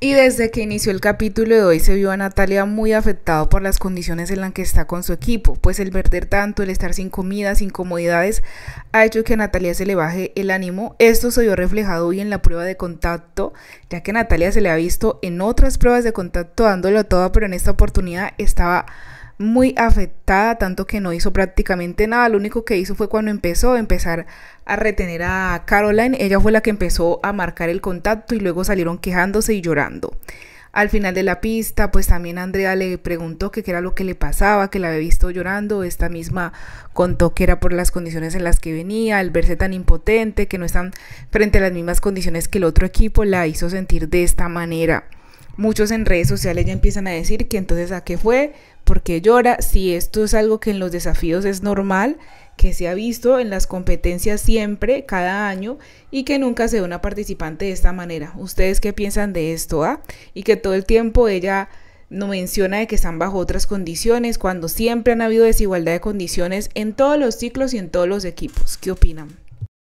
Y desde que inició el capítulo de hoy se vio a Natalia muy afectado por las condiciones en las que está con su equipo, pues el perder tanto, el estar sin comida, sin comodidades, ha hecho que a Natalia se le baje el ánimo. Esto se vio reflejado hoy en la prueba de contacto, ya que Natalia se le ha visto en otras pruebas de contacto dándolo todo, pero en esta oportunidad estaba muy afectada, tanto que no hizo prácticamente nada. Lo único que hizo fue cuando empezó a empezar a retener a Caroline. Ella fue la que empezó a marcar el contacto y luego salieron quejándose y llorando. Al final de la pista, pues también Andrea le preguntó qué era lo que le pasaba, que la había visto llorando. Esta misma contó que era por las condiciones en las que venía, el verse tan impotente, que no están frente a las mismas condiciones que el otro equipo, la hizo sentir de esta manera. Muchos en redes sociales ya empiezan a decir que entonces a qué fue, qué llora, si esto es algo que en los desafíos es normal, que se ha visto en las competencias siempre, cada año, y que nunca se ve una participante de esta manera. ¿Ustedes qué piensan de esto? Ah? Y que todo el tiempo ella no menciona de que están bajo otras condiciones, cuando siempre han habido desigualdad de condiciones en todos los ciclos y en todos los equipos. ¿Qué opinan?